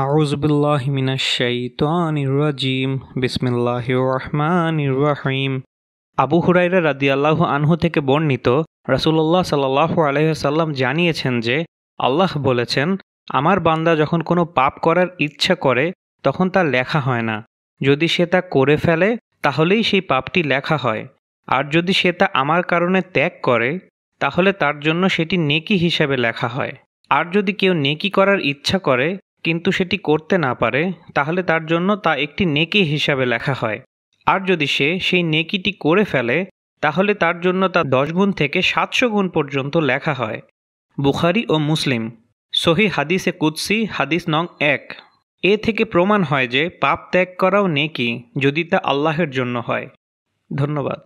আউজবুল্লাহ বিসমিল্লাহ রহমান রহিম আবু হুরাইরা রাদি আল্লাহ আনহু থেকে বর্ণিত রাসুল্লাহ সাল্লাহ আলহ্লাম জানিয়েছেন যে আল্লাহ বলেছেন আমার বান্দা যখন কোনো পাপ করার ইচ্ছা করে তখন তা লেখা হয় না যদি সে তা করে ফেলে তাহলেই সেই পাপটি লেখা হয় আর যদি সে তা আমার কারণে ত্যাগ করে তাহলে তার জন্য সেটি নেকি হিসাবে লেখা হয় আর যদি কেউ নেকি করার ইচ্ছা করে কিন্তু সেটি করতে না পারে তাহলে তার জন্য তা একটি নেকি হিসাবে লেখা হয় আর যদি সে সেই নেকিটি করে ফেলে তাহলে তার জন্য তা দশ গুণ থেকে সাতশো গুণ পর্যন্ত লেখা হয় বুখারি ও মুসলিম সহি হাদিসে কুৎসি হাদিস নং এক এ থেকে প্রমাণ হয় যে পাপ ত্যাগ করাও নেকি যদি তা আল্লাহের জন্য হয় ধন্যবাদ